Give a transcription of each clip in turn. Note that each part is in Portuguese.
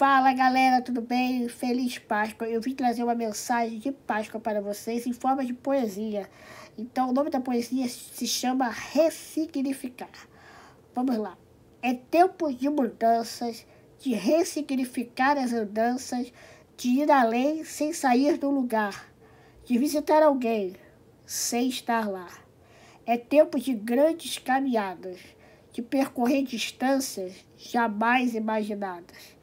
Fala galera, tudo bem? Feliz Páscoa! Eu vim trazer uma mensagem de Páscoa para vocês em forma de poesia. Então, o nome da poesia se chama Ressignificar. Vamos lá. É tempo de mudanças, de ressignificar as andanças, de ir além sem sair do lugar, de visitar alguém sem estar lá. É tempo de grandes caminhadas, de percorrer distâncias jamais imaginadas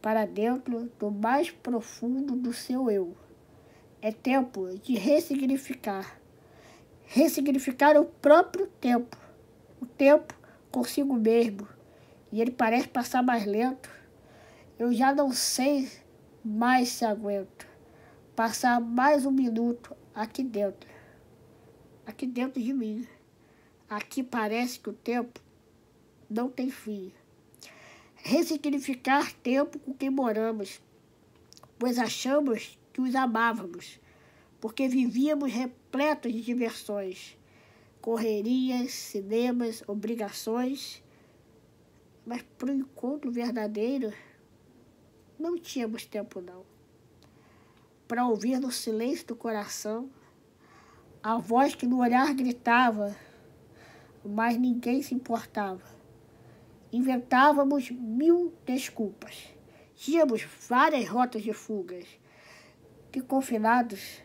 para dentro do mais profundo do seu eu. É tempo de ressignificar. Ressignificar o próprio tempo. O tempo consigo mesmo. E ele parece passar mais lento. Eu já não sei mais se aguento. Passar mais um minuto aqui dentro. Aqui dentro de mim. Aqui parece que o tempo não tem fim ressignificar tempo com quem moramos, pois achamos que os amávamos, porque vivíamos repletos de diversões, correrias, cinemas, obrigações, mas para o encontro verdadeiro não tínhamos tempo não. Para ouvir no silêncio do coração a voz que no olhar gritava, mas ninguém se importava Inventávamos mil desculpas. Tínhamos várias rotas de fugas que, confinados,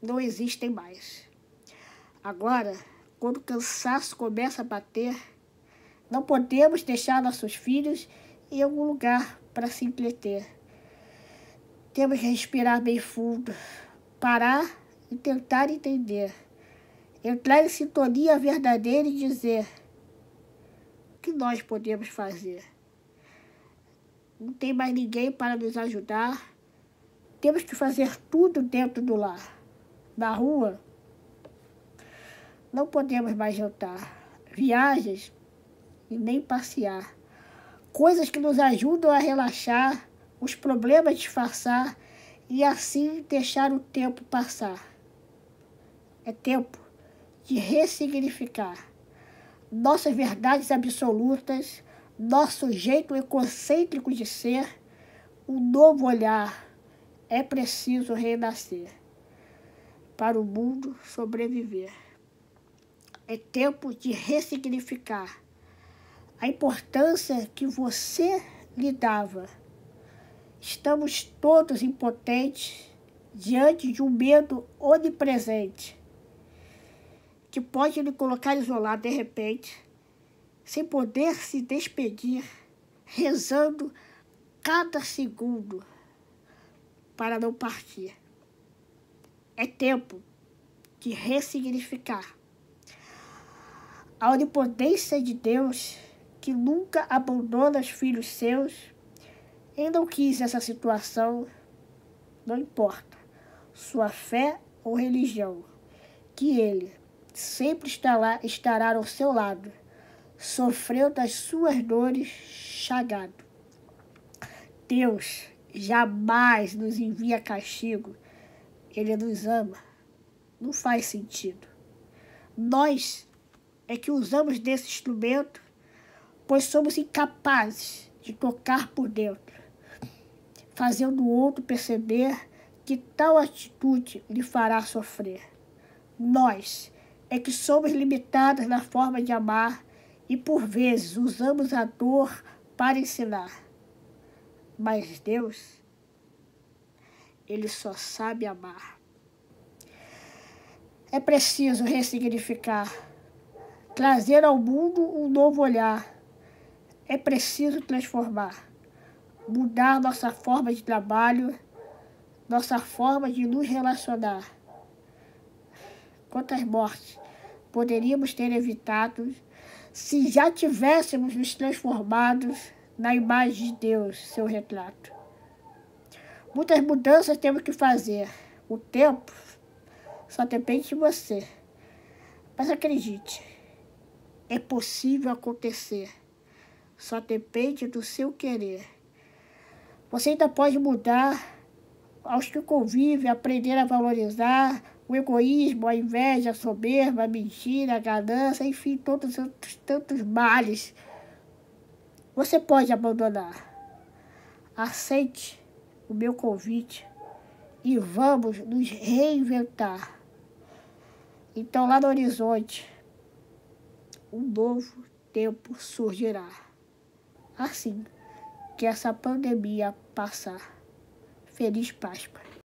não existem mais. Agora, quando o cansaço começa a bater, não podemos deixar nossos filhos em algum lugar para se entreter. Temos que respirar bem fundo, parar e tentar entender, entrar em sintonia verdadeira e dizer que nós podemos fazer? Não tem mais ninguém para nos ajudar. Temos que fazer tudo dentro do lar. Na rua, não podemos mais jantar. Viagens e nem passear. Coisas que nos ajudam a relaxar, os problemas disfarçar e assim deixar o tempo passar. É tempo de ressignificar nossas verdades absolutas, nosso jeito egocêntrico de ser, um novo olhar. É preciso renascer para o mundo sobreviver. É tempo de ressignificar a importância que você lhe dava. Estamos todos impotentes diante de um medo onipresente que pode lhe colocar isolado de repente, sem poder se despedir, rezando cada segundo para não partir. É tempo de ressignificar a onipotência de Deus que nunca abandona os filhos seus e não quis essa situação, não importa sua fé ou religião, que ele sempre estará, estará ao seu lado. Sofreu das suas dores chagado. Deus jamais nos envia castigo. Ele nos ama. Não faz sentido. Nós é que usamos desse instrumento, pois somos incapazes de tocar por dentro, fazendo o outro perceber que tal atitude lhe fará sofrer. Nós é que somos limitados na forma de amar e, por vezes, usamos a dor para ensinar. Mas Deus, Ele só sabe amar. É preciso ressignificar, trazer ao mundo um novo olhar. É preciso transformar, mudar nossa forma de trabalho, nossa forma de nos relacionar quantas mortes poderíamos ter evitado se já tivéssemos nos transformados na imagem de Deus, seu retrato. Muitas mudanças temos que fazer. O tempo só depende de você. Mas acredite, é possível acontecer. Só depende do seu querer. Você ainda pode mudar aos que convivem, aprender a valorizar o egoísmo, a inveja, a soberba, a mentira, a ganância, enfim, todos os outros tantos males. Você pode abandonar. Aceite o meu convite e vamos nos reinventar. Então, lá no horizonte, um novo tempo surgirá. Assim que essa pandemia passar. Feliz Páscoa.